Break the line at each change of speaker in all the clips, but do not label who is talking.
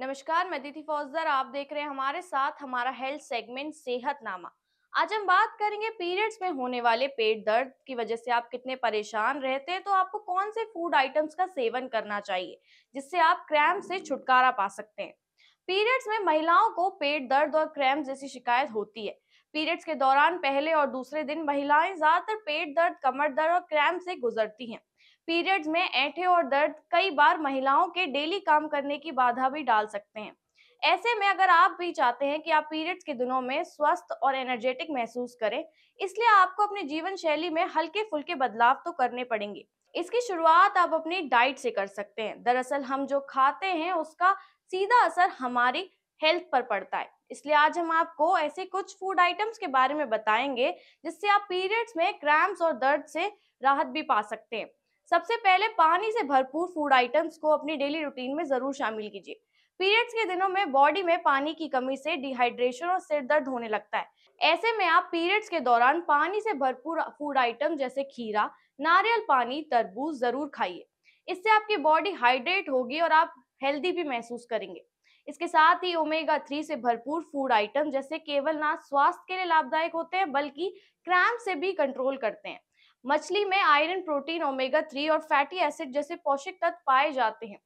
नमस्कार मैं दीदी फौजदार आप देख रहे हैं हमारे साथ हमारा हेल्थ सेगमेंट सेहत नामा आज हम बात करेंगे पीरियड्स में होने वाले पेट दर्द की वजह से आप कितने परेशान रहते हैं तो आपको कौन से फूड आइटम्स का सेवन करना चाहिए जिससे आप क्रैम से छुटकारा पा सकते हैं पीरियड्स में महिलाओं को पेट दर्द और क्रैम्प जैसी शिकायत होती है पीरियड्स के दौरान पहले और दूसरे दिन महिलाएं ज्यादातर पेट दर्द कमर दर्द और क्रैम से गुजरती हैं पीरियड्स में ऐठे और दर्द कई बार महिलाओं के डेली काम करने की बाधा भी डाल सकते हैं ऐसे में अगर आप भी चाहते हैं कि आप पीरियड्स के दिनों में स्वस्थ और एनर्जेटिक महसूस करें इसलिए आपको अपने जीवन शैली में हल्के फुल्के बदलाव तो करने पड़ेंगे इसकी शुरुआत आप अपनी डाइट से कर सकते हैं दरअसल हम जो खाते हैं उसका सीधा असर हमारी हेल्थ पर पड़ता है इसलिए आज हम आपको ऐसे कुछ फूड आइटम्स के बारे में बताएंगे जिससे आप पीरियड्स में क्रैम्स और दर्द से राहत भी पा सकते हैं सबसे पहले पानी से भरपूर फूड आइटम्स को अपनी डेली रूटीन में जरूर शामिल कीजिए पीरियड्स के दिनों में बॉडी में पानी की कमी से डिहाइड्रेशन और सिर दर्द होने लगता है ऐसे में आप पीरियड्स के दौरान पानी से भरपूर फूड आइटम जैसे खीरा नारियल पानी तरबूज जरूर खाइए इससे आपकी बॉडी हाइड्रेट होगी और आप हेल्दी भी महसूस करेंगे इसके साथ ही ओमेगा थ्री से भरपूर फूड आइटम जैसे केवल ना स्वास्थ्य के लिए लाभदायक होते हैं बल्कि क्रैम से भी कंट्रोल करते हैं मछली में आयरन प्रोटीन ओमेगा थ्री और फैटी एसिड जैसे पोषक तत्व पाए जाते हैं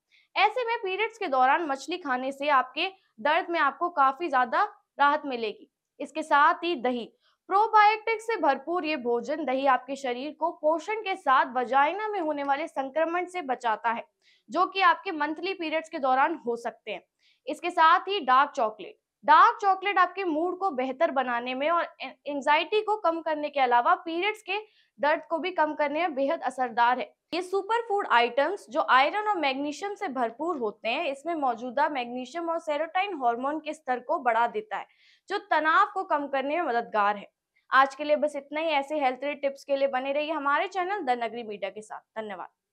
ऐसे में पीरियड्स के दौरान मछली खाने से आपके दर्द में आपको काफी ज्यादा राहत मिलेगी इसके साथ ही दही प्रोबायोटिक से भरपूर ये भोजन दही आपके शरीर को पोषण के साथ वजाइना में होने वाले संक्रमण से बचाता है जो कि आपके मंथली पीरियड्स के दौरान हो सकते हैं इसके साथ ही डार्क चॉकलेट डार्क चॉकलेट आपके मूड को बेहतर बनाने में और एंजाइटी को कम करने के अलावा पीरियड्स के दर्द को भी कम करने में बेहद असरदार है ये सुपर फूड आइटम्स जो आयरन और मैग्नीशियम से भरपूर होते हैं इसमें मौजूदा मैग्नीशियम और सेरोटाइन हार्मोन के स्तर को बढ़ा देता है जो तनाव को कम करने में मददगार है आज के लिए बस इतना ही ऐसे हेल्थ टिप्स के लिए बने रहिए हमारे चैनल द नगरी मीडिया के साथ धन्यवाद